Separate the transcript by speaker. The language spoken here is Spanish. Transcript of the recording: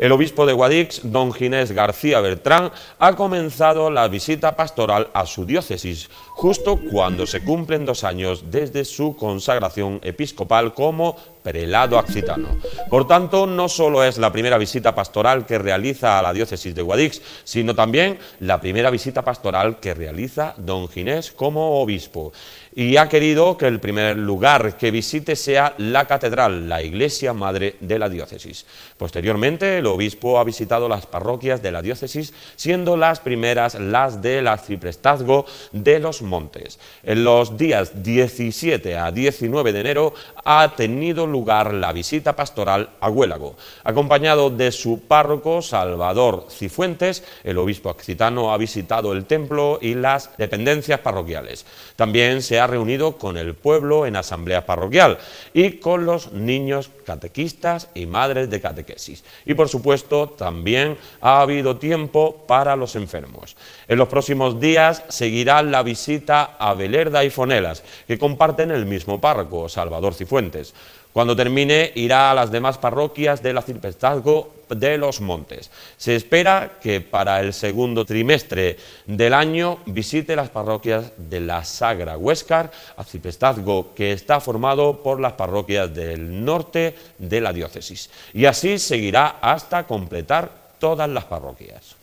Speaker 1: El obispo de Guadix, don Ginés García Bertrán, ha comenzado la visita pastoral a su diócesis, justo cuando se cumplen dos años desde su consagración episcopal como prelado occitano. Por tanto, no solo es la primera visita pastoral que realiza a la diócesis de Guadix, sino también la primera visita pastoral que realiza don Ginés como obispo. Y ha querido que el primer lugar que visite sea la catedral, la iglesia madre de la diócesis. Posteriormente, el obispo ha visitado las parroquias de la diócesis, siendo las primeras las del arciprestazgo de los montes. En los días 17 a 19 de enero ha tenido lugar la visita pastoral a Huélago, acompañado de su párroco Salvador Cifuentes, el obispo occitano ha visitado el templo y las dependencias parroquiales. También se ha reunido con el pueblo en asamblea parroquial y con los niños catequistas y madres de catequesis. Y por supuesto, también ha habido tiempo para los enfermos. En los próximos días seguirá la visita a Belerda y Fonelas, que comparten el mismo párroco, Salvador Cifuentes. Cuando termine, irá a las demás parroquias del arciprestazgo de los Montes. Se espera que para el segundo trimestre del año visite las parroquias de la Sagra Huescar, arciprestazgo que está formado por las parroquias del norte de la diócesis. Y así seguirá hasta completar todas las parroquias.